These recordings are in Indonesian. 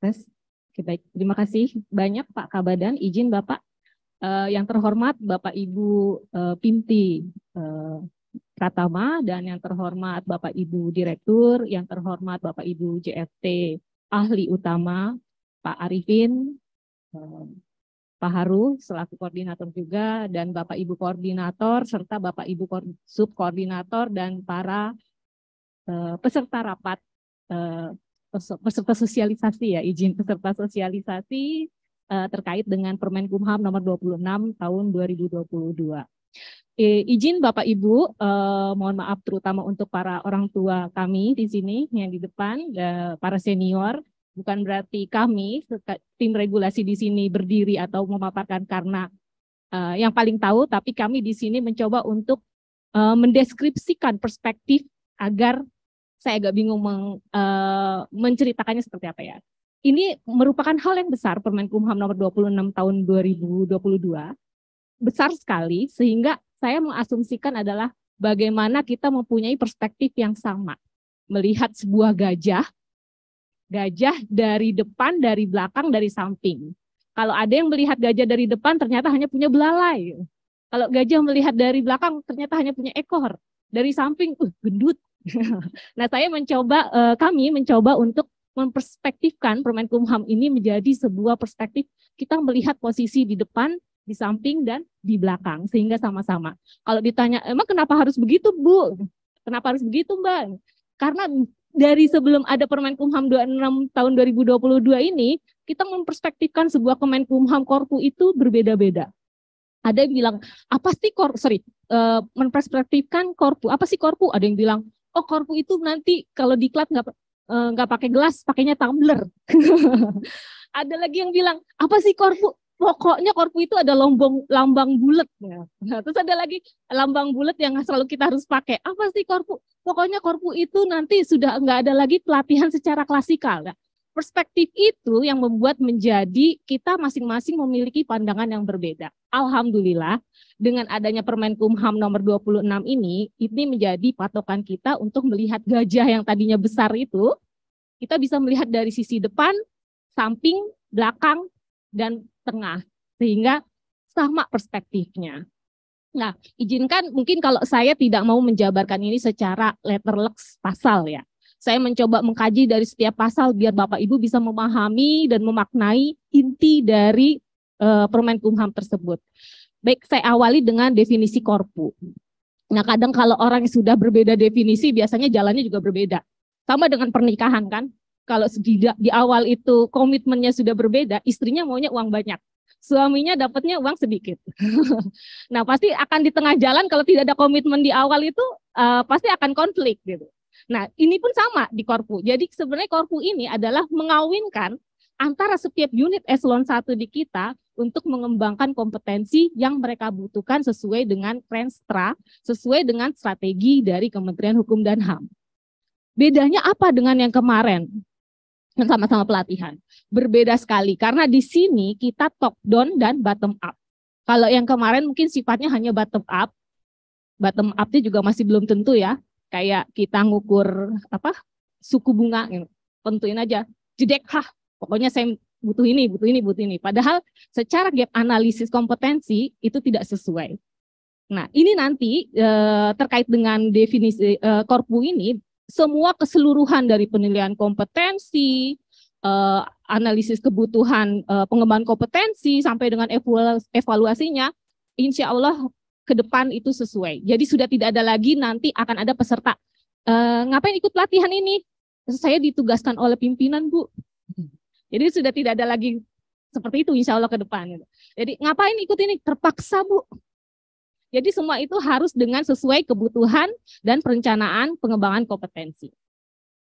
Oke, baik. Terima kasih banyak Pak Kabadan. Izin Bapak eh, yang terhormat Bapak Ibu eh, Pinti eh, Pratama dan yang terhormat Bapak Ibu Direktur, yang terhormat Bapak Ibu JFT ahli utama Pak Arifin, eh, Pak Haru selaku koordinator juga dan Bapak Ibu koordinator serta Bapak Ibu subkoordinator dan para eh, peserta rapat eh, peserta sosialisasi ya, izin peserta sosialisasi uh, terkait dengan Permen Kumham nomor 26 tahun 2022. E, izin Bapak Ibu, e, mohon maaf terutama untuk para orang tua kami di sini yang di depan, e, para senior, bukan berarti kami tim regulasi di sini berdiri atau memaparkan karena e, yang paling tahu, tapi kami di sini mencoba untuk e, mendeskripsikan perspektif agar saya agak bingung meng, uh, menceritakannya seperti apa ya. Ini merupakan hal yang besar Permen Kumham nomor 26 tahun 2022. Besar sekali sehingga saya mengasumsikan adalah bagaimana kita mempunyai perspektif yang sama. Melihat sebuah gajah, gajah dari depan, dari belakang, dari samping. Kalau ada yang melihat gajah dari depan ternyata hanya punya belalai. Kalau gajah melihat dari belakang ternyata hanya punya ekor. Dari samping, uh, gendut, nah, saya mencoba eh, kami mencoba untuk memperspektifkan Permen Kumham ini menjadi sebuah perspektif kita melihat posisi di depan, di samping dan di belakang sehingga sama-sama. Kalau ditanya, "Emang kenapa harus begitu, Bu?" Kenapa harus begitu, Mbak? Karena dari sebelum ada Permen kumham 26 tahun 2022 ini, kita memperspektifkan sebuah Permen Kumham Korpu itu berbeda-beda. Ada yang bilang, apa sih Korpu, sorry, eh, memperspektifkan Korpu, apa sih Korpu? Ada yang bilang, oh korpu itu nanti kalau diklat nggak eh, nggak pakai gelas, pakainya tumbler. ada lagi yang bilang apa sih korpu? Pokoknya korpu itu ada lombong lambang bulat. Ya. Nah, terus ada lagi lambang bulat yang selalu kita harus pakai. Apa sih korpu? Pokoknya korpu itu nanti sudah nggak ada lagi pelatihan secara klasikal. Ya. Perspektif itu yang membuat menjadi kita masing-masing memiliki pandangan yang berbeda. Alhamdulillah, dengan adanya Permen Kumham nomor 26 ini, ini menjadi patokan kita untuk melihat gajah yang tadinya besar itu, kita bisa melihat dari sisi depan, samping, belakang, dan tengah. Sehingga sama perspektifnya. Nah, izinkan mungkin kalau saya tidak mau menjabarkan ini secara lex pasal ya saya mencoba mengkaji dari setiap pasal biar Bapak Ibu bisa memahami dan memaknai inti dari uh, Permen Kumham tersebut. Baik, saya awali dengan definisi korpu. Nah, kadang kalau orang yang sudah berbeda definisi biasanya jalannya juga berbeda. Sama dengan pernikahan kan? Kalau tidak di awal itu komitmennya sudah berbeda, istrinya maunya uang banyak suaminya dapatnya uang sedikit. nah pasti akan di tengah jalan kalau tidak ada komitmen di awal itu uh, pasti akan konflik gitu. Nah, ini pun sama di Korpu. Jadi sebenarnya Korpu ini adalah mengawinkan antara setiap unit eselon satu di kita untuk mengembangkan kompetensi yang mereka butuhkan sesuai dengan Renstra, sesuai dengan strategi dari Kementerian Hukum dan HAM. Bedanya apa dengan yang kemarin? Yang sama-sama pelatihan. Berbeda sekali karena di sini kita top down dan bottom up. Kalau yang kemarin mungkin sifatnya hanya bottom up, bottom up-nya juga masih belum tentu ya kayak kita ngukur apa suku bunga gitu. tentuin aja jedek hah pokoknya saya butuh ini butuh ini butuh ini padahal secara gap analisis kompetensi itu tidak sesuai nah ini nanti e, terkait dengan definisi e, korpu ini semua keseluruhan dari penilaian kompetensi e, analisis kebutuhan e, pengembangan kompetensi sampai dengan evaluasinya insya Allah ke depan itu sesuai. Jadi sudah tidak ada lagi nanti akan ada peserta. E, ngapain ikut pelatihan ini? Saya ditugaskan oleh pimpinan, Bu. Jadi sudah tidak ada lagi seperti itu insya Allah ke depan. Jadi ngapain ikut ini? Terpaksa, Bu. Jadi semua itu harus dengan sesuai kebutuhan dan perencanaan pengembangan kompetensi.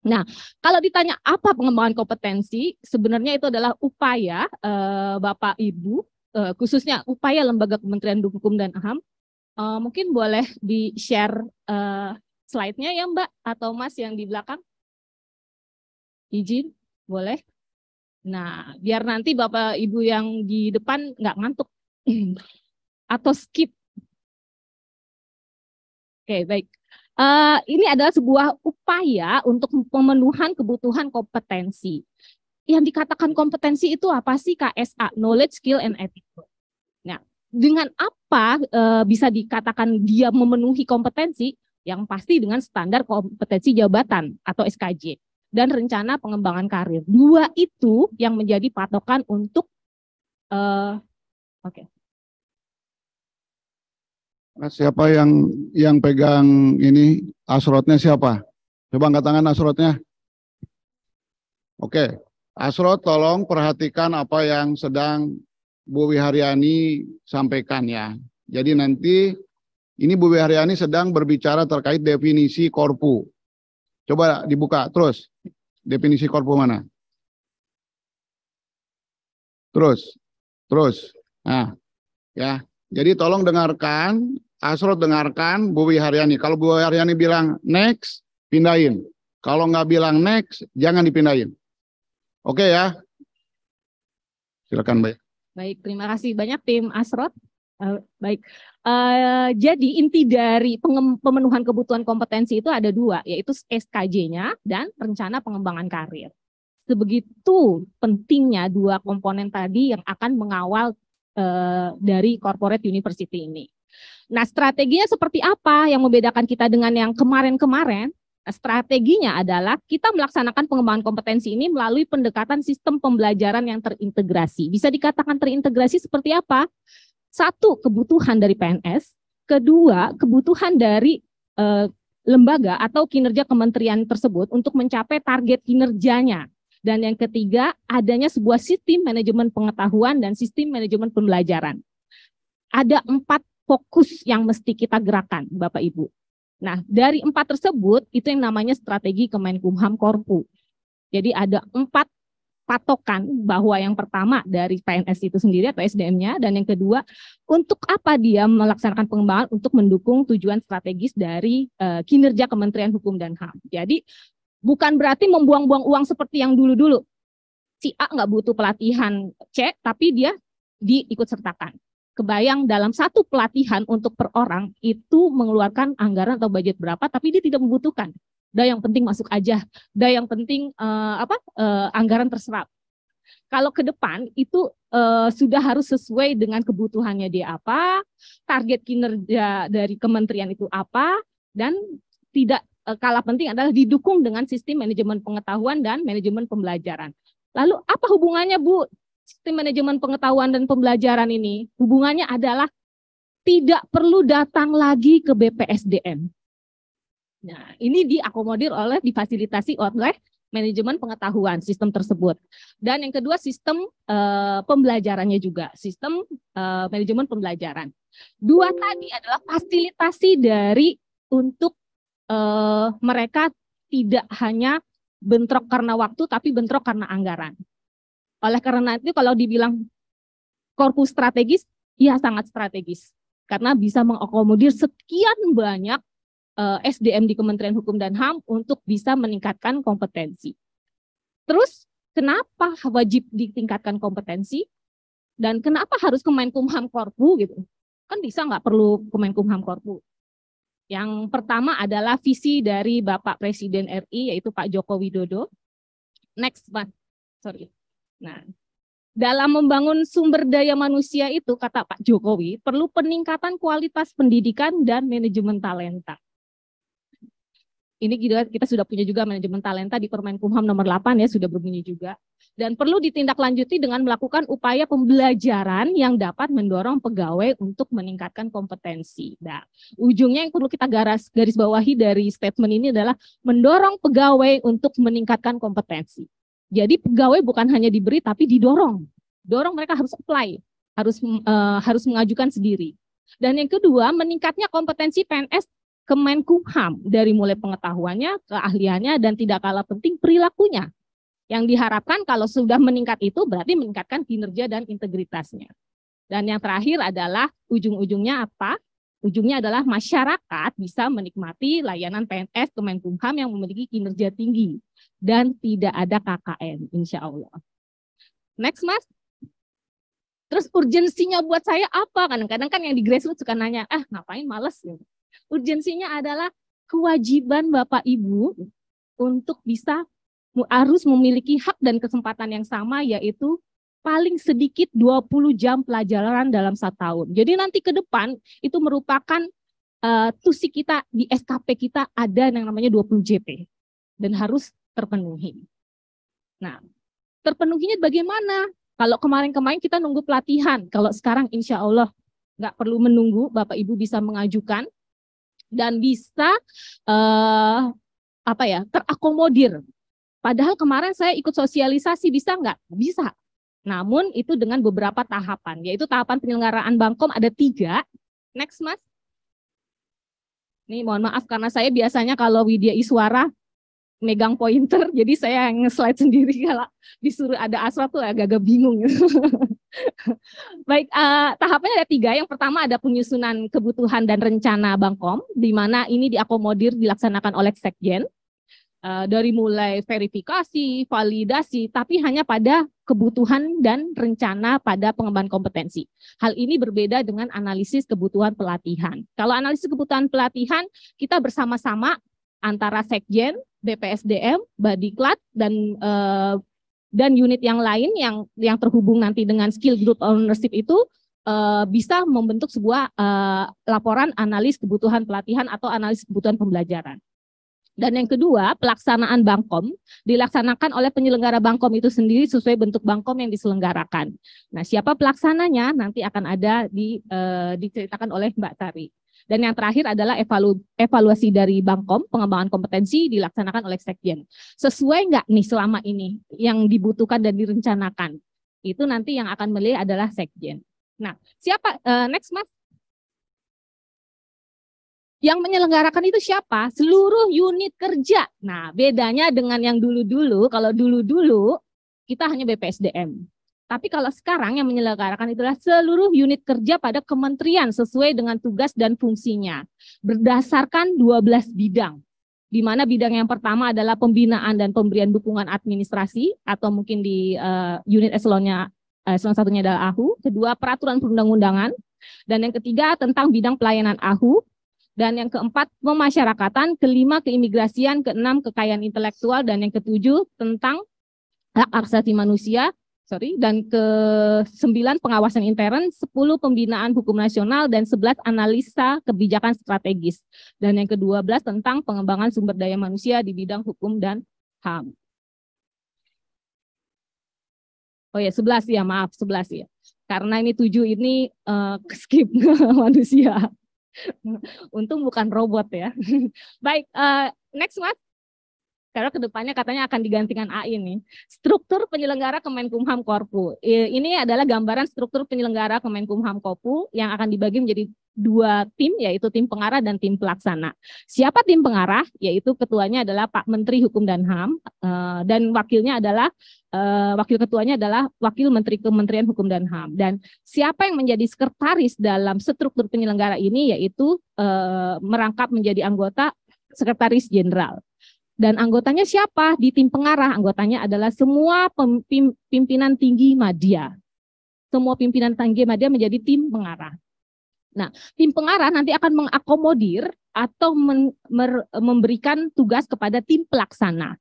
Nah, kalau ditanya apa pengembangan kompetensi, sebenarnya itu adalah upaya eh, Bapak Ibu, eh, khususnya upaya lembaga Kementerian Hukum dan HAM Uh, mungkin boleh di-share uh, slide-nya ya Mbak atau Mas yang di belakang. Izin, boleh. Nah, biar nanti Bapak Ibu yang di depan nggak ngantuk atau skip. Oke, baik. Uh, ini adalah sebuah upaya untuk pemenuhan kebutuhan kompetensi. Yang dikatakan kompetensi itu apa sih KSA? Knowledge, skill, and attitude dengan apa e, bisa dikatakan dia memenuhi kompetensi yang pasti dengan standar kompetensi jabatan atau SKJ dan rencana pengembangan karir. Dua itu yang menjadi patokan untuk uh, oke. Okay. Nah, siapa yang yang pegang ini asrotnya siapa? Coba angkat tangan asrotnya. Oke, okay. asrot tolong perhatikan apa yang sedang Bu Wiharyani sampaikan ya. Jadi nanti ini Bu Wiharyani sedang berbicara terkait definisi korpu. Coba dibuka terus definisi korpu mana? Terus, terus. Nah, ya. Jadi tolong dengarkan, Asro dengarkan Bu Wiharyani. Kalau Bu Wiharyani bilang next, pindahin. Kalau nggak bilang next, jangan dipindahin. Oke ya. Silakan baik. Baik, terima kasih banyak tim Asrot. Uh, baik, uh, jadi inti dari pemenuhan kebutuhan kompetensi itu ada dua, yaitu SKJ-nya dan rencana pengembangan karir. Sebegitu pentingnya dua komponen tadi yang akan mengawal uh, dari corporate university ini. Nah, strateginya seperti apa yang membedakan kita dengan yang kemarin-kemarin? strateginya adalah kita melaksanakan pengembangan kompetensi ini melalui pendekatan sistem pembelajaran yang terintegrasi. Bisa dikatakan terintegrasi seperti apa? Satu, kebutuhan dari PNS. Kedua, kebutuhan dari eh, lembaga atau kinerja kementerian tersebut untuk mencapai target kinerjanya. Dan yang ketiga, adanya sebuah sistem manajemen pengetahuan dan sistem manajemen pembelajaran. Ada empat fokus yang mesti kita gerakan, Bapak Ibu. Nah, dari empat tersebut itu yang namanya strategi Kemenkumham Korpu. Jadi ada empat patokan bahwa yang pertama dari PNS itu sendiri atau SDM-nya dan yang kedua untuk apa dia melaksanakan pengembangan untuk mendukung tujuan strategis dari uh, kinerja Kementerian Hukum dan HAM. Jadi bukan berarti membuang-buang uang seperti yang dulu-dulu. Si A nggak butuh pelatihan C, tapi dia diikut sertakan kebayang dalam satu pelatihan untuk per orang itu mengeluarkan anggaran atau budget berapa, tapi dia tidak membutuhkan. Dah yang penting masuk aja, dah yang penting uh, apa uh, anggaran terserap. Kalau ke depan itu uh, sudah harus sesuai dengan kebutuhannya dia apa, target kinerja dari kementerian itu apa, dan tidak uh, kalah penting adalah didukung dengan sistem manajemen pengetahuan dan manajemen pembelajaran. Lalu apa hubungannya Bu sistem manajemen pengetahuan dan pembelajaran ini hubungannya adalah tidak perlu datang lagi ke BPSDM. Nah, ini diakomodir oleh difasilitasi oleh manajemen pengetahuan sistem tersebut. Dan yang kedua sistem e, pembelajarannya juga, sistem e, manajemen pembelajaran. Dua tadi adalah fasilitasi dari untuk e, mereka tidak hanya bentrok karena waktu tapi bentrok karena anggaran. Oleh karena itu kalau dibilang korpus strategis, ya sangat strategis. Karena bisa mengakomodir sekian banyak eh, SDM di Kementerian Hukum dan HAM untuk bisa meningkatkan kompetensi. Terus kenapa wajib ditingkatkan kompetensi dan kenapa harus Kemenkumham Korpu gitu? Kan bisa nggak perlu Kemenkumham Korpu? Yang pertama adalah visi dari Bapak Presiden RI yaitu Pak Joko Widodo. Next, Mas. Sorry. Nah, dalam membangun sumber daya manusia itu, kata Pak Jokowi, perlu peningkatan kualitas pendidikan dan manajemen talenta. Ini kita sudah punya juga manajemen talenta di Permen Kumham nomor 8 ya, sudah berbunyi juga. Dan perlu ditindaklanjuti dengan melakukan upaya pembelajaran yang dapat mendorong pegawai untuk meningkatkan kompetensi. Nah, ujungnya yang perlu kita garis, garis bawahi dari statement ini adalah mendorong pegawai untuk meningkatkan kompetensi jadi pegawai bukan hanya diberi tapi didorong. Dorong mereka harus apply, harus uh, harus mengajukan sendiri. Dan yang kedua, meningkatnya kompetensi PNS Kemenkumham dari mulai pengetahuannya, keahliannya dan tidak kalah penting perilakunya. Yang diharapkan kalau sudah meningkat itu berarti meningkatkan kinerja dan integritasnya. Dan yang terakhir adalah ujung-ujungnya apa? Ujungnya adalah masyarakat bisa menikmati layanan PNS Kemenkumham yang memiliki kinerja tinggi dan tidak ada KKN, insya Allah. Next, Mas. Terus urgensinya buat saya apa? Kadang-kadang kan yang di grassroots suka nanya, ah ngapain males? Gitu. Urgensinya adalah kewajiban Bapak Ibu untuk bisa harus memiliki hak dan kesempatan yang sama yaitu paling sedikit 20 jam pelajaran dalam satu tahun. Jadi nanti ke depan itu merupakan uh, tusi kita di SKP kita ada yang namanya 20 JP dan harus terpenuhi. Nah, terpenuhinya bagaimana? Kalau kemarin-kemarin kita nunggu pelatihan, kalau sekarang insya Allah nggak perlu menunggu, Bapak Ibu bisa mengajukan dan bisa uh, apa ya terakomodir. Padahal kemarin saya ikut sosialisasi bisa nggak? Bisa. Namun itu dengan beberapa tahapan, yaitu tahapan penyelenggaraan Bangkom ada tiga. Next, Mas. Nih, mohon maaf karena saya biasanya kalau Widya Iswara megang pointer, jadi saya yang slide sendiri kalau disuruh ada asra tuh agak-agak bingung. Baik, uh, eh, tahapnya ada tiga. Yang pertama ada penyusunan kebutuhan dan rencana Bangkom, di mana ini diakomodir dilaksanakan oleh Sekjen. Eh, dari mulai verifikasi, validasi, tapi hanya pada kebutuhan dan rencana pada pengembangan kompetensi. Hal ini berbeda dengan analisis kebutuhan pelatihan. Kalau analisis kebutuhan pelatihan, kita bersama-sama antara Sekjen, BPSDM, Badiklat, dan eh, dan unit yang lain yang yang terhubung nanti dengan skill group ownership itu eh, bisa membentuk sebuah laporan analis kebutuhan pelatihan atau analis kebutuhan pembelajaran. Dan yang kedua, pelaksanaan Bangkom dilaksanakan oleh penyelenggara Bangkom itu sendiri sesuai bentuk Bangkom yang diselenggarakan. Nah, siapa pelaksananya nanti akan ada di, eh, diceritakan oleh Mbak Tari. Dan yang terakhir adalah evalu, evaluasi dari Bangkom, pengembangan kompetensi dilaksanakan oleh Sekjen. Sesuai nggak nih selama ini yang dibutuhkan dan direncanakan? Itu nanti yang akan melihat adalah Sekjen. Nah, siapa uh, next Mas? Yang menyelenggarakan itu siapa? Seluruh unit kerja. Nah, bedanya dengan yang dulu-dulu, kalau dulu-dulu kita hanya BPSDM. Tapi kalau sekarang yang menyelenggarakan itulah seluruh unit kerja pada kementerian sesuai dengan tugas dan fungsinya berdasarkan 12 bidang. Di mana bidang yang pertama adalah pembinaan dan pemberian dukungan administrasi atau mungkin di uh, unit eselonnya eh, eselon satunya adalah AHU, kedua peraturan perundang-undangan dan yang ketiga tentang bidang pelayanan AHU, dan yang keempat pemasyarakatan, kelima keimigrasian, keenam kekayaan intelektual dan yang ketujuh tentang hak asasi manusia, sorry, dan ke sembilan pengawasan intern, sepuluh pembinaan hukum nasional dan sebelas analisa kebijakan strategis dan yang kedua belas tentang pengembangan sumber daya manusia di bidang hukum dan HAM. Oh ya, sebelas ya, maaf, sebelas ya. Karena ini tujuh ini uh, skip manusia. Untung bukan robot ya. Baik, uh, next Mas karena kedepannya katanya akan digantikan AI ini Struktur penyelenggara Kemenkumham Korpu. Ini adalah gambaran struktur penyelenggara Kemenkumham Korpu yang akan dibagi menjadi dua tim, yaitu tim pengarah dan tim pelaksana. Siapa tim pengarah? Yaitu ketuanya adalah Pak Menteri Hukum dan HAM, eh, dan wakilnya adalah eh, wakil ketuanya adalah Wakil Menteri Kementerian Hukum dan HAM. Dan siapa yang menjadi sekretaris dalam struktur penyelenggara ini? Yaitu eh, merangkap menjadi anggota Sekretaris Jenderal. Dan anggotanya siapa? Di tim pengarah anggotanya adalah semua pimpinan tinggi media, Semua pimpinan tinggi media menjadi tim pengarah. Nah, tim pengarah nanti akan mengakomodir atau memberikan tugas kepada tim pelaksana.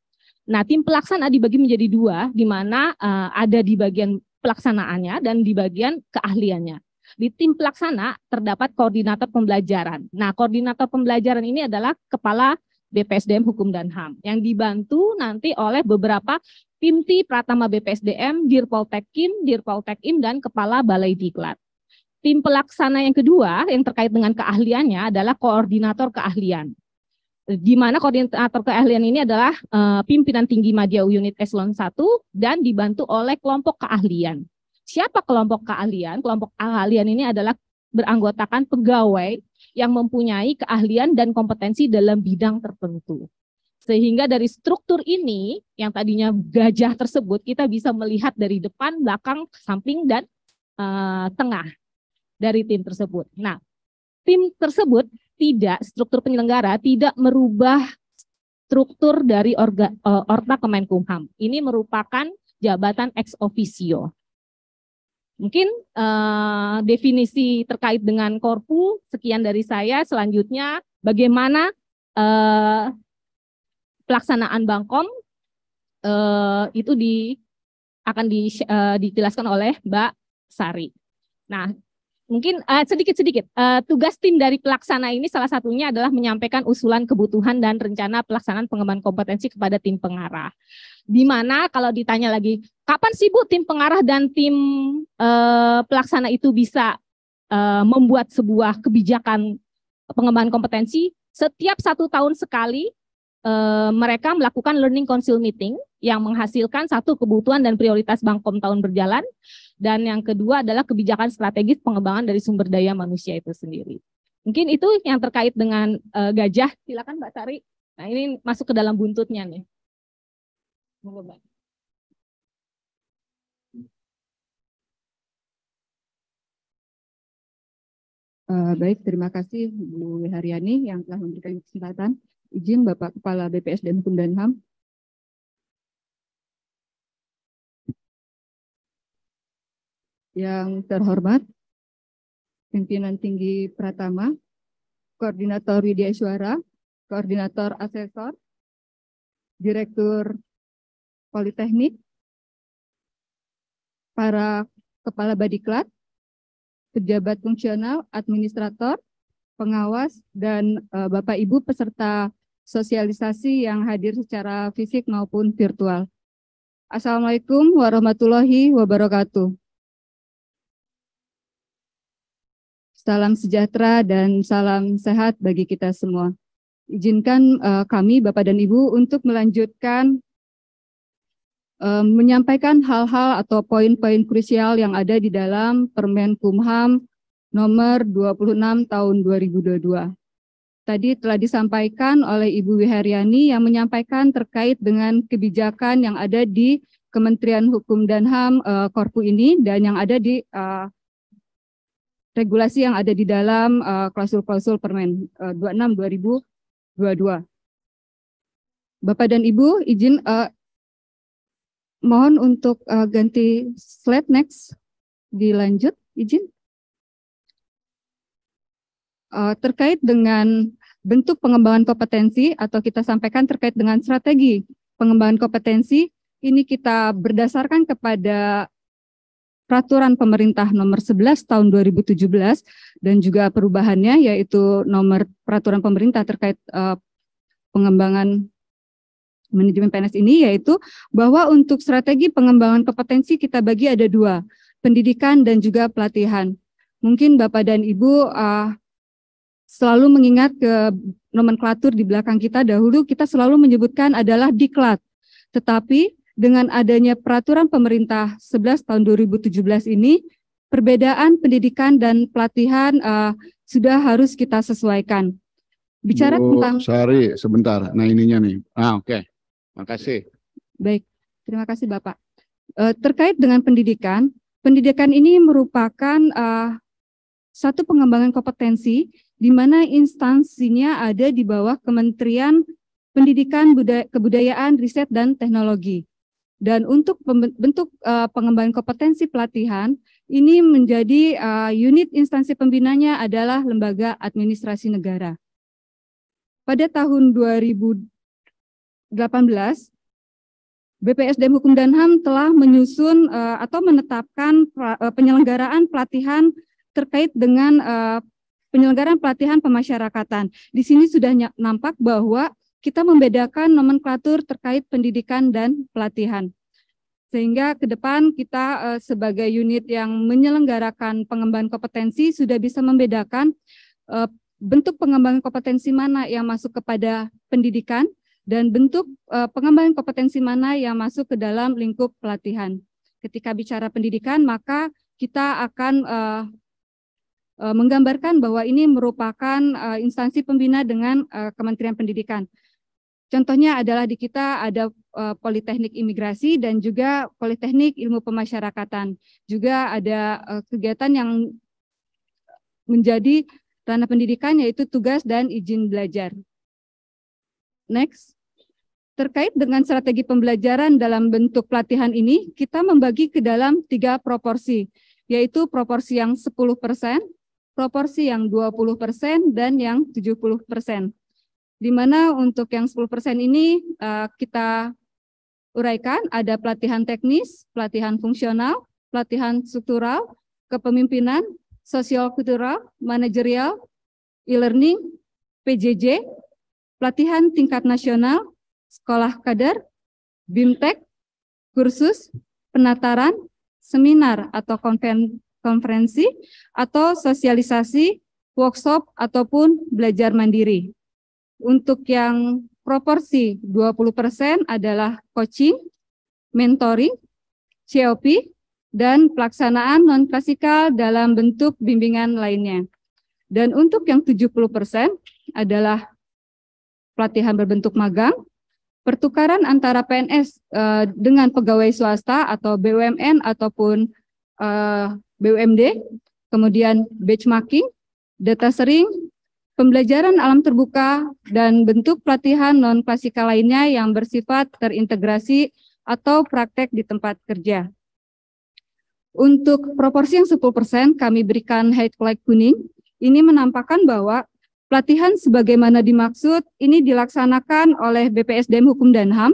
Nah, tim pelaksana dibagi menjadi dua, di mana eh, ada di bagian pelaksanaannya dan di bagian keahliannya. Di tim pelaksana terdapat koordinator pembelajaran. Nah, koordinator pembelajaran ini adalah kepala BPSDM Hukum dan HAM yang dibantu nanti oleh beberapa Pimti Pratama BPSDM, Dirpoltekkim, Dirpoltekim dan Kepala Balai Diklat. Tim pelaksana yang kedua yang terkait dengan keahliannya adalah koordinator keahlian. Di mana koordinator keahlian ini adalah eh, pimpinan tinggi Madya Unit Eselon 1 dan dibantu oleh kelompok keahlian. Siapa kelompok keahlian? Kelompok keahlian ini adalah beranggotakan pegawai yang mempunyai keahlian dan kompetensi dalam bidang tertentu. Sehingga dari struktur ini, yang tadinya gajah tersebut, kita bisa melihat dari depan, belakang, samping, dan e, tengah dari tim tersebut. Nah, tim tersebut tidak, struktur penyelenggara tidak merubah struktur dari orga, e, Orta Kemenkumham. Ini merupakan jabatan ex officio. Mungkin uh, definisi terkait dengan korpu sekian dari saya. Selanjutnya bagaimana uh, pelaksanaan Bangkom uh, itu di akan di, uh, dijelaskan oleh Mbak Sari. Nah, mungkin sedikit-sedikit uh, uh, tugas tim dari pelaksana ini salah satunya adalah menyampaikan usulan kebutuhan dan rencana pelaksanaan pengembangan kompetensi kepada tim pengarah. Di mana kalau ditanya lagi, kapan sih Bu tim pengarah dan tim eh, pelaksana itu bisa eh, membuat sebuah kebijakan pengembangan kompetensi? Setiap satu tahun sekali eh, mereka melakukan learning council meeting yang menghasilkan satu kebutuhan dan prioritas Bangkom tahun berjalan dan yang kedua adalah kebijakan strategis pengembangan dari sumber daya manusia itu sendiri. Mungkin itu yang terkait dengan uh, gajah. Silakan Mbak Sari. Nah, ini masuk ke dalam buntutnya nih. Uh, baik, terima kasih Bu Haryani yang telah memberikan kesempatan. Izin Bapak Kepala dan Hukum dan HAM. Yang terhormat, Pimpinan Tinggi Pratama, Koordinator Widya Suara, Koordinator Asesor, Direktur Politeknik, para kepala badiklat, pejabat fungsional, administrator, pengawas, dan eh, Bapak Ibu peserta sosialisasi yang hadir secara fisik maupun virtual. Assalamualaikum warahmatullahi wabarakatuh. Salam sejahtera dan salam sehat bagi kita semua. Izinkan eh, kami, Bapak dan Ibu, untuk melanjutkan um, menyampaikan hal-hal atau poin-poin krusial yang ada di dalam Permen Kumham nomor 26 tahun 2022. Tadi telah disampaikan oleh Ibu Wiharyani yang menyampaikan terkait dengan kebijakan yang ada di Kementerian Hukum dan HAM uh, Korpu ini dan yang ada di uh, regulasi yang ada di dalam e, klausul-klausul Permen uh, 26 2022. Bapak dan Ibu izin uh, mohon untuk uh, ganti slide next. Dilanjut, izin. Uh, terkait dengan bentuk pengembangan kompetensi atau kita sampaikan terkait dengan strategi pengembangan kompetensi, ini kita berdasarkan kepada peraturan pemerintah nomor 11 tahun 2017 dan juga perubahannya yaitu nomor peraturan pemerintah terkait uh, pengembangan manajemen PNS ini yaitu bahwa untuk strategi pengembangan kompetensi kita bagi ada dua, pendidikan dan juga pelatihan. Mungkin Bapak dan Ibu uh, selalu mengingat ke nomenklatur di belakang kita dahulu kita selalu menyebutkan adalah diklat. Tetapi dengan adanya peraturan pemerintah 11 tahun 2017 ini perbedaan pendidikan dan pelatihan uh, sudah harus kita sesuaikan. Bicara Bu, tentang Sorry, sebentar. Nah ininya nih. Ah oke. Okay. Makasih. Baik, terima kasih Bapak. Uh, terkait dengan pendidikan, pendidikan ini merupakan uh, satu pengembangan kompetensi di mana instansinya ada di bawah Kementerian Pendidikan, Budaya, Kebudayaan, Riset, dan Teknologi. Dan untuk bentuk uh, pengembangan kompetensi pelatihan, ini menjadi uh, unit instansi pembinanya adalah lembaga administrasi negara. Pada tahun 2000, 18, BPSDM Hukum dan HAM telah menyusun uh, atau menetapkan pra, uh, penyelenggaraan pelatihan terkait dengan uh, penyelenggaraan pelatihan pemasyarakatan. Di sini sudah nampak bahwa kita membedakan nomenklatur terkait pendidikan dan pelatihan. Sehingga ke depan kita uh, sebagai unit yang menyelenggarakan pengembangan kompetensi sudah bisa membedakan uh, bentuk pengembangan kompetensi mana yang masuk kepada pendidikan dan bentuk uh, pengembangan kompetensi mana yang masuk ke dalam lingkup pelatihan. Ketika bicara pendidikan, maka kita akan uh, uh, menggambarkan bahwa ini merupakan uh, instansi pembina dengan uh, Kementerian Pendidikan. Contohnya adalah di kita ada uh, Politeknik Imigrasi dan juga Politeknik Ilmu Pemasyarakatan. Juga ada uh, kegiatan yang menjadi ranah pendidikan yaitu tugas dan izin belajar. Next. Terkait dengan strategi pembelajaran dalam bentuk pelatihan ini, kita membagi ke dalam tiga proporsi, yaitu proporsi yang 10%, proporsi yang 20%, dan yang 70%. Di mana untuk yang 10% ini eh, kita uraikan ada pelatihan teknis, pelatihan fungsional, pelatihan struktural, kepemimpinan, sosial kultural, manajerial, e-learning, PJJ, pelatihan tingkat nasional, sekolah kader, bimtek, kursus, penataran, seminar atau konven, konferensi, atau sosialisasi, workshop, ataupun belajar mandiri. Untuk yang proporsi 20% adalah coaching, mentoring, COP, dan pelaksanaan non-klasikal dalam bentuk bimbingan lainnya. Dan untuk yang 70% adalah pelatihan berbentuk magang, pertukaran antara PNS uh, eh, dengan pegawai swasta atau BUMN ataupun uh, eh, BUMD, kemudian benchmarking, data sering, pembelajaran alam terbuka, dan bentuk pelatihan non-klasikal lainnya yang bersifat terintegrasi atau praktek di tempat kerja. Untuk proporsi yang 10% kami berikan highlight kuning, ini menampakkan bahwa Pelatihan sebagaimana dimaksud ini dilaksanakan oleh BPSDM Hukum dan HAM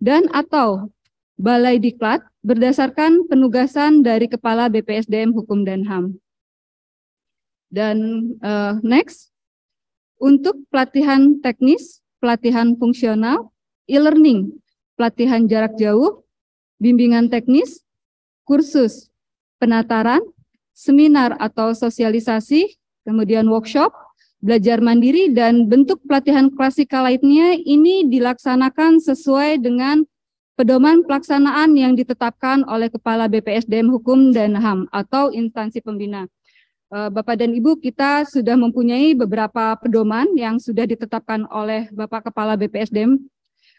dan atau Balai Diklat berdasarkan penugasan dari Kepala BPSDM Hukum dan HAM. Dan uh, next, untuk pelatihan teknis, pelatihan fungsional, e-learning, pelatihan jarak jauh, bimbingan teknis, kursus, penataran, seminar atau sosialisasi, kemudian workshop, belajar mandiri dan bentuk pelatihan klasikal lainnya ini dilaksanakan sesuai dengan pedoman pelaksanaan yang ditetapkan oleh Kepala BPSDM Hukum dan HAM atau instansi pembina. E, Bapak dan Ibu, kita sudah mempunyai beberapa pedoman yang sudah ditetapkan oleh Bapak Kepala BPSDM.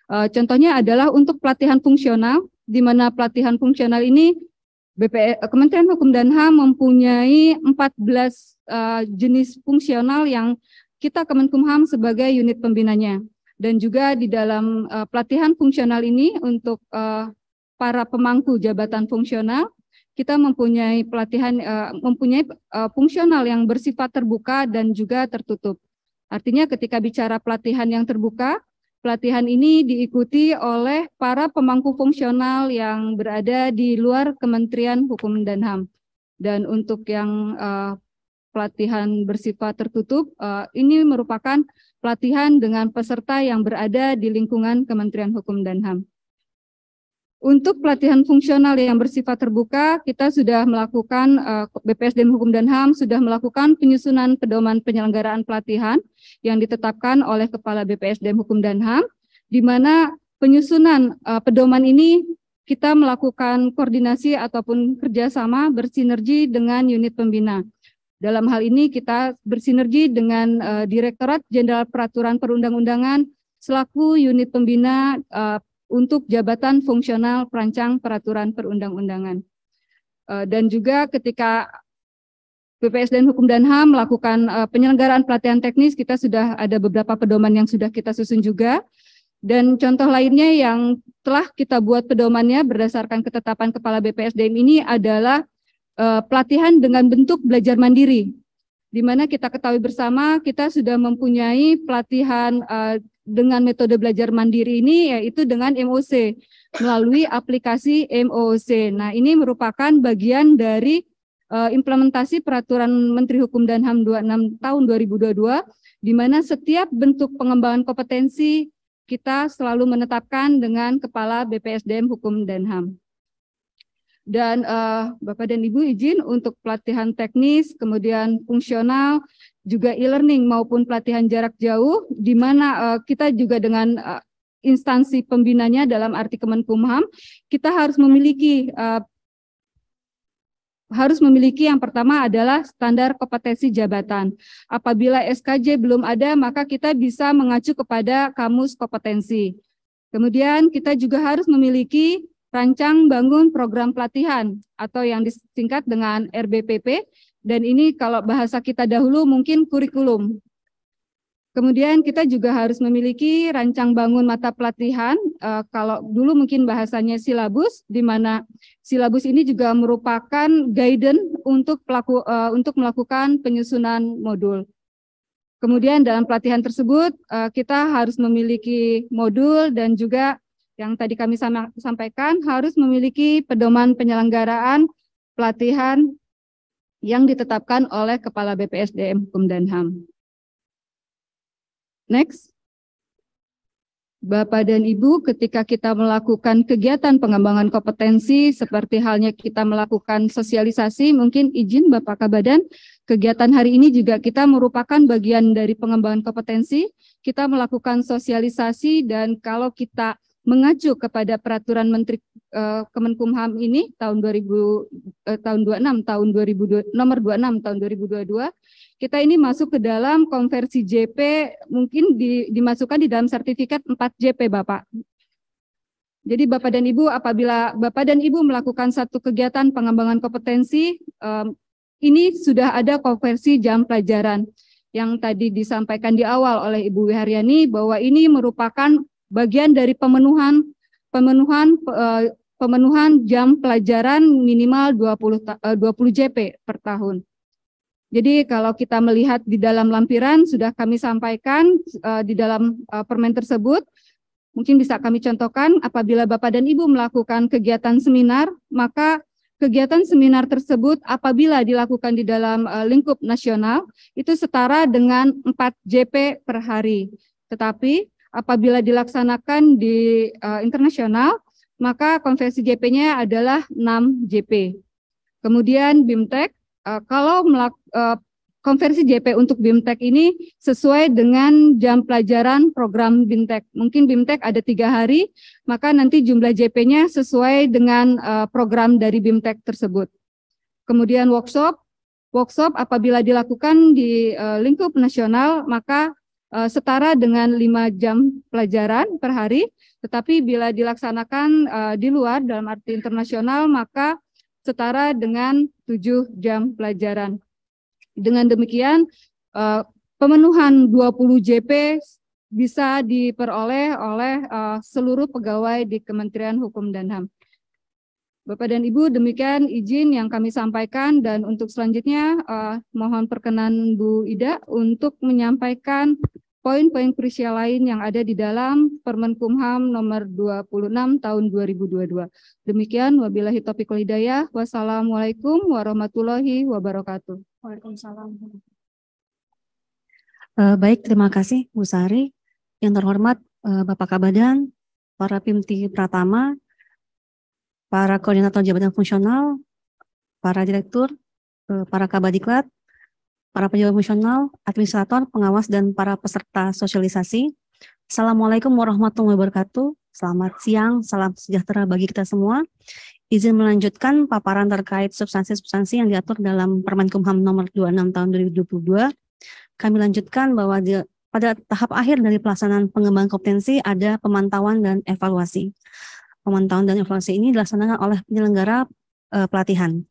E, Contohnya adalah untuk pelatihan fungsional, di mana pelatihan fungsional ini BPS, eh, Kementerian Hukum dan HAM mempunyai 14 uh, eh, jenis fungsional yang kita Kemenkumham sebagai unit pembinanya. Dan juga di dalam uh, pelatihan fungsional ini untuk uh, para pemangku jabatan fungsional, kita mempunyai pelatihan uh, mempunyai uh, fungsional yang bersifat terbuka dan juga tertutup. Artinya ketika bicara pelatihan yang terbuka, Pelatihan ini diikuti oleh para pemangku fungsional yang berada di luar Kementerian Hukum dan HAM. Dan untuk yang uh, pelatihan bersifat tertutup, uh, ini merupakan pelatihan dengan peserta yang berada di lingkungan Kementerian Hukum dan HAM. Untuk pelatihan fungsional yang bersifat terbuka, kita sudah melakukan eh, BPSDM Hukum dan HAM sudah melakukan penyusunan pedoman penyelenggaraan pelatihan yang ditetapkan oleh Kepala BPSDM Hukum dan HAM, di mana penyusunan eh, pedoman ini kita melakukan koordinasi ataupun kerjasama bersinergi dengan unit pembina. Dalam hal ini kita bersinergi dengan eh, Direktorat Jenderal Peraturan Perundang-undangan selaku unit pembina untuk jabatan fungsional perancang peraturan perundang-undangan. E, dan juga ketika BPS dan Hukum dan HAM melakukan e, penyelenggaraan pelatihan teknis, kita sudah ada beberapa pedoman yang sudah kita susun juga. Dan contoh lainnya yang telah kita buat pedomannya berdasarkan ketetapan Kepala BPSDM ini adalah e, pelatihan dengan bentuk belajar mandiri, di mana kita ketahui bersama kita sudah mempunyai pelatihan dengan metode belajar mandiri ini yaitu dengan MOC melalui aplikasi MOC. Nah, ini merupakan bagian dari eh, implementasi peraturan Menteri Hukum dan HAM 26 tahun 2022 di mana setiap bentuk pengembangan kompetensi kita selalu menetapkan dengan kepala BPSDM Hukum dan HAM. Dan uh, Bapak dan Ibu izin untuk pelatihan teknis, kemudian fungsional, juga e-learning maupun pelatihan jarak jauh, di mana uh, kita juga dengan uh, instansi pembinanya dalam arti Kemenkumham, kita harus memiliki uh, harus memiliki yang pertama adalah standar kompetensi jabatan. Apabila SKJ belum ada, maka kita bisa mengacu kepada kamus kompetensi. Kemudian kita juga harus memiliki rancang bangun program pelatihan atau yang disingkat dengan RBPP dan ini kalau bahasa kita dahulu mungkin kurikulum. Kemudian kita juga harus memiliki rancang bangun mata pelatihan. Eh, kalau dulu mungkin bahasanya silabus, di mana silabus ini juga merupakan guidance untuk pelaku eh, untuk melakukan penyusunan modul. Kemudian dalam pelatihan tersebut eh, kita harus memiliki modul dan juga yang tadi kami sampaikan harus memiliki pedoman penyelenggaraan pelatihan yang ditetapkan oleh Kepala BPSDM Hukum dan HAM. Next. Bapak dan Ibu, ketika kita melakukan kegiatan pengembangan kompetensi, seperti halnya kita melakukan sosialisasi, mungkin izin Bapak Kabadan, kegiatan hari ini juga kita merupakan bagian dari pengembangan kompetensi, kita melakukan sosialisasi, dan kalau kita mengacu kepada peraturan menteri uh, Kemenkumham ini tahun 2000 uh, eh, tahun 26 tahun 2000 nomor 26 tahun 2022 kita ini masuk ke dalam konversi JP mungkin di, dimasukkan di dalam sertifikat 4 JP Bapak. Jadi Bapak dan Ibu apabila Bapak dan Ibu melakukan satu kegiatan pengembangan kompetensi um, ini sudah ada konversi jam pelajaran yang tadi disampaikan di awal oleh Ibu Wiharyani bahwa ini merupakan bagian dari pemenuhan pemenuhan eh, pemenuhan jam pelajaran minimal 20 20 JP per tahun. Jadi kalau kita melihat di dalam lampiran sudah kami sampaikan eh, di dalam eh, permen tersebut, mungkin bisa kami contohkan apabila Bapak dan Ibu melakukan kegiatan seminar, maka kegiatan seminar tersebut apabila dilakukan di dalam lingkup nasional itu setara dengan 4 JP per hari. Tetapi apabila dilaksanakan di uh, internasional, maka konvensi JP-nya adalah 6 JP. Kemudian BIMTEK, uh, kalau melak, uh, konversi JP untuk BIMTEK ini sesuai dengan jam pelajaran program BIMTEK. Mungkin BIMTEK ada tiga hari, maka nanti jumlah JP-nya sesuai dengan uh, program dari BIMTEK tersebut. Kemudian workshop, workshop apabila dilakukan di uh, lingkup nasional, maka Eh, setara dengan lima jam pelajaran per hari, tetapi bila dilaksanakan eh, di luar dalam arti internasional maka setara dengan tujuh jam pelajaran. Dengan demikian eh, pemenuhan 20 JP bisa diperoleh oleh seluruh pegawai di Kementerian Hukum dan HAM. Bapak dan Ibu, demikian izin yang kami sampaikan dan untuk selanjutnya uh, mohon perkenan Bu Ida untuk menyampaikan poin-poin krusial lain yang ada di dalam Permenkumham nomor 26 tahun 2022. Demikian wabillahi topik hidayah. Wassalamualaikum warahmatullahi wabarakatuh. Waalaikumsalam. Uh, baik, terima kasih Bu Sari. Yang terhormat uh, Bapak Kabadan, para Pimti Pratama, para koordinator jabatan fungsional, para direktur, eh, para kabadiklat, para pejabat fungsional, administrator, pengawas, dan para peserta sosialisasi. Assalamualaikum warahmatullahi wabarakatuh. Selamat siang, salam sejahtera bagi kita semua. Izin melanjutkan paparan terkait substansi-substansi yang diatur dalam Permenkumham nomor 26 tahun 2022. Kami lanjutkan bahwa di, pada tahap akhir dari pelaksanaan pengembangan kompetensi ada pemantauan dan evaluasi pemantauan dan evaluasi ini dilaksanakan oleh penyelenggara uh, pelatihan.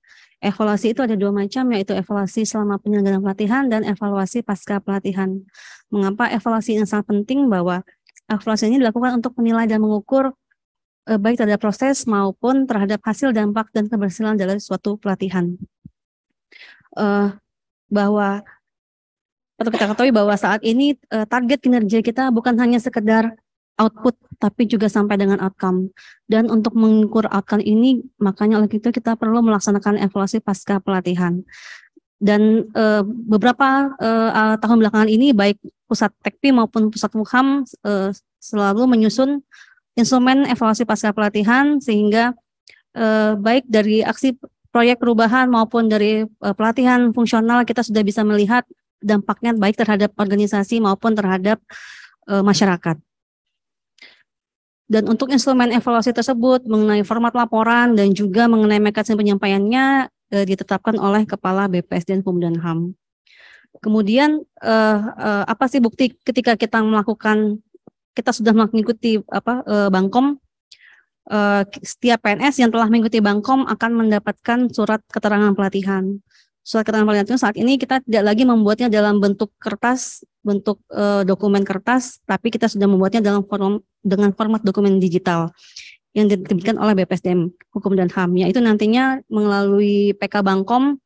Evaluasi itu ada dua macam, yaitu evaluasi selama penyelenggaraan pelatihan dan evaluasi pasca pelatihan. Mengapa evaluasi yang sangat penting bahwa evaluasi ini dilakukan untuk menilai dan mengukur eh, baik terhadap proses maupun terhadap hasil dampak dan keberhasilan dari suatu pelatihan. E, bahwa atau kita ketahui bahwa saat ini target kinerja kita bukan hanya sekedar output tapi juga sampai dengan outcome. Dan untuk mengukur outcome ini, makanya oleh itu kita perlu melaksanakan evaluasi pasca pelatihan. Dan e, beberapa e, tahun belakangan ini, baik pusat Tekpi maupun pusat Muham e, eh, selalu menyusun instrumen evaluasi pasca pelatihan sehingga e, baik dari aksi proyek perubahan maupun dari e, pelatihan fungsional kita sudah bisa melihat dampaknya baik terhadap organisasi maupun terhadap e, masyarakat. Dan untuk instrumen evaluasi tersebut mengenai format laporan dan juga mengenai mekanisme penyampaiannya e, ditetapkan oleh Kepala BPS dan BPSDN dan HAM. Kemudian e, e, apa sih bukti ketika kita melakukan kita sudah mengikuti apa e, Bangkom e, setiap PNS yang telah mengikuti Bangkom akan mendapatkan surat keterangan pelatihan surat keterangan paling itu saat ini kita tidak lagi membuatnya dalam bentuk kertas, bentuk e, dokumen kertas, tapi kita sudah membuatnya dalam form, dengan format dokumen digital yang diterbitkan oleh BPSDM Hukum dan HAM. itu nantinya melalui PK Bangkom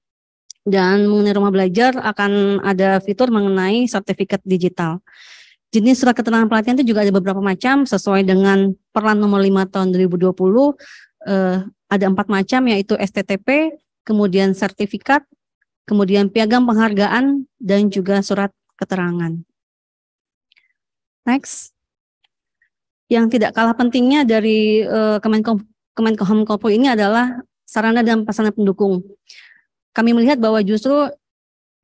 dan mengenai rumah belajar akan ada fitur mengenai sertifikat digital. Jenis surat keterangan pelatihan itu juga ada beberapa macam sesuai dengan peran nomor 5 tahun 2020 eh, ada empat macam yaitu STTP, kemudian sertifikat, kemudian piagam penghargaan, dan juga surat keterangan. Next. Yang tidak kalah pentingnya dari uh, eh, Kemenko, Kopo ini adalah sarana dan pasangan pendukung. Kami melihat bahwa justru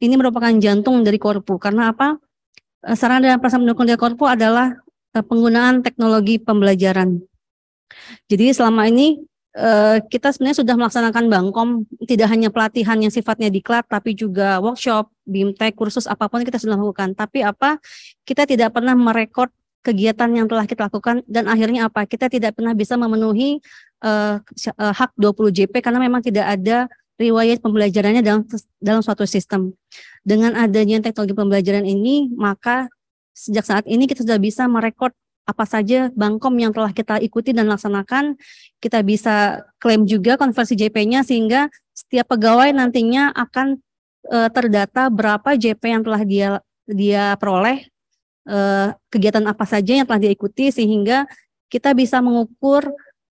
ini merupakan jantung dari Korpu. Karena apa? Eh, sarana dan pasangan pendukung dari Korpu adalah eh, penggunaan teknologi pembelajaran. Jadi selama ini Eh, kita sebenarnya sudah melaksanakan Bangkom tidak hanya pelatihan yang sifatnya diklat tapi juga workshop, bimtek, kursus apapun kita sudah lakukan. Tapi apa kita tidak pernah merekod kegiatan yang telah kita lakukan dan akhirnya apa? Kita tidak pernah bisa memenuhi uh, hak 20 JP karena memang tidak ada riwayat pembelajarannya dalam dalam suatu sistem. Dengan adanya teknologi pembelajaran ini, maka sejak saat ini kita sudah bisa merekod apa saja Bangkom yang telah kita ikuti dan laksanakan, kita bisa klaim juga konversi JP-nya sehingga setiap pegawai nantinya akan e, terdata berapa JP yang telah dia dia peroleh, e, kegiatan apa saja yang telah dia ikuti sehingga kita bisa mengukur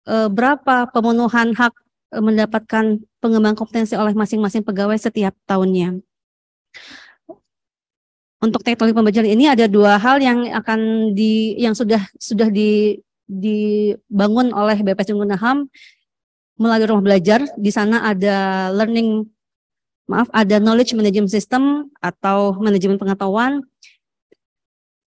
e, berapa pemenuhan hak mendapatkan pengembang kompetensi oleh masing-masing pegawai setiap tahunnya untuk teknologi pembelajaran ini ada dua hal yang akan di yang sudah sudah di dibangun oleh BPS Ham melalui rumah belajar. Di sana ada learning maaf ada knowledge management system atau manajemen pengetahuan.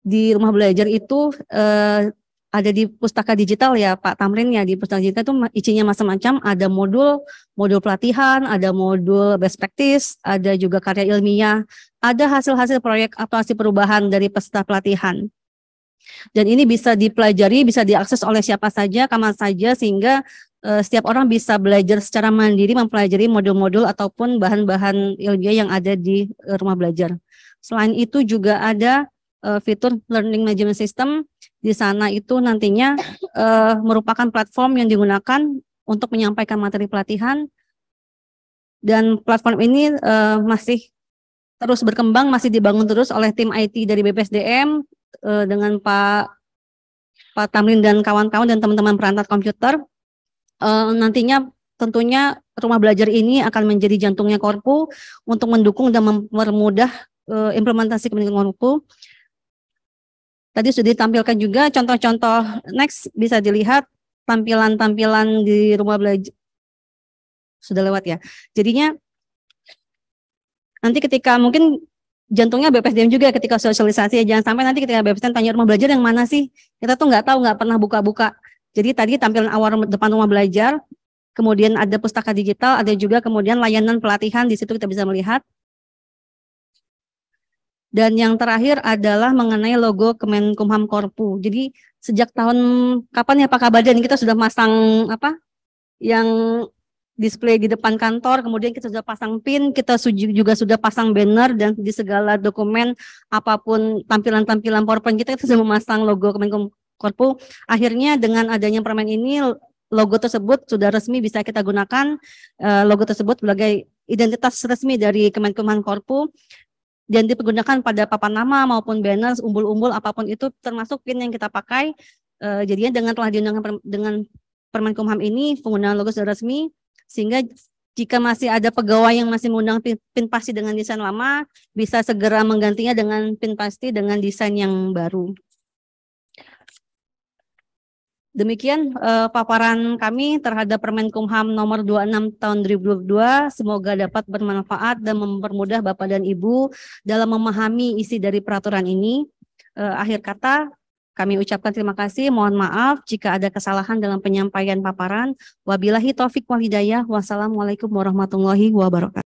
Di rumah belajar itu eh, ada di pustaka digital ya Pak Tamrin ya di pustaka digital itu isinya macam-macam ada modul modul pelatihan ada modul best practice ada juga karya ilmiah ada hasil-hasil proyek hasil perubahan dari peserta pelatihan. Dan ini bisa dipelajari, bisa diakses oleh siapa saja, kapan saja, sehingga e, setiap orang bisa belajar secara mandiri, mempelajari modul-modul ataupun bahan-bahan ilmiah yang ada di eh, rumah belajar. Selain itu juga ada e, fitur Learning Management System, di sana itu nantinya e, merupakan platform yang digunakan untuk menyampaikan materi pelatihan, dan platform ini uh, masih terus berkembang masih dibangun terus oleh tim IT dari BPSDM uh, eh, dengan Pak Pak Tamrin dan kawan-kawan dan teman-teman perangkat komputer. Uh, nantinya tentunya rumah belajar ini akan menjadi jantungnya Korpu untuk mendukung dan mempermudah uh, implementasi kepentingan Korpu. Tadi sudah ditampilkan juga contoh-contoh next bisa dilihat tampilan-tampilan di rumah belajar sudah lewat ya. Jadinya nanti ketika mungkin jantungnya BPSDM juga ketika sosialisasi ya jangan sampai nanti ketika BPSDM tanya rumah belajar yang mana sih kita tuh nggak tahu nggak pernah buka-buka jadi tadi tampilan awal depan rumah belajar kemudian ada pustaka digital ada juga kemudian layanan pelatihan di situ kita bisa melihat dan yang terakhir adalah mengenai logo Kemenkumham Korpu jadi sejak tahun kapan ya Pak Kabadan kita sudah masang apa yang display di depan kantor, kemudian kita sudah pasang pin, kita juga sudah pasang banner dan di segala dokumen apapun tampilan-tampilan PowerPoint kita, kita sudah memasang logo Kemenkumham. Akhirnya dengan adanya permen ini logo tersebut sudah resmi bisa kita gunakan eh, logo tersebut sebagai identitas resmi dari Kemenkumham Korpu dan dipergunakan pada papan nama maupun banner, umbul-umbul apapun itu termasuk pin yang kita pakai. Uh, jadinya dengan telah diundangkan per, dengan Permenkumham ini penggunaan logo sudah resmi sehingga jika masih ada pegawai yang masih mengundang pin, pin pasti dengan desain lama, bisa segera menggantinya dengan pin pasti dengan desain yang baru. Demikian eh, paparan kami terhadap Permen Kumham nomor 26 tahun 2022. Semoga dapat bermanfaat dan mempermudah Bapak dan Ibu dalam memahami isi dari peraturan ini. Eh, akhir kata, kami ucapkan terima kasih, mohon maaf jika ada kesalahan dalam penyampaian paparan. Wabillahi taufik wal hidayah. wassalamualaikum warahmatullahi wabarakatuh.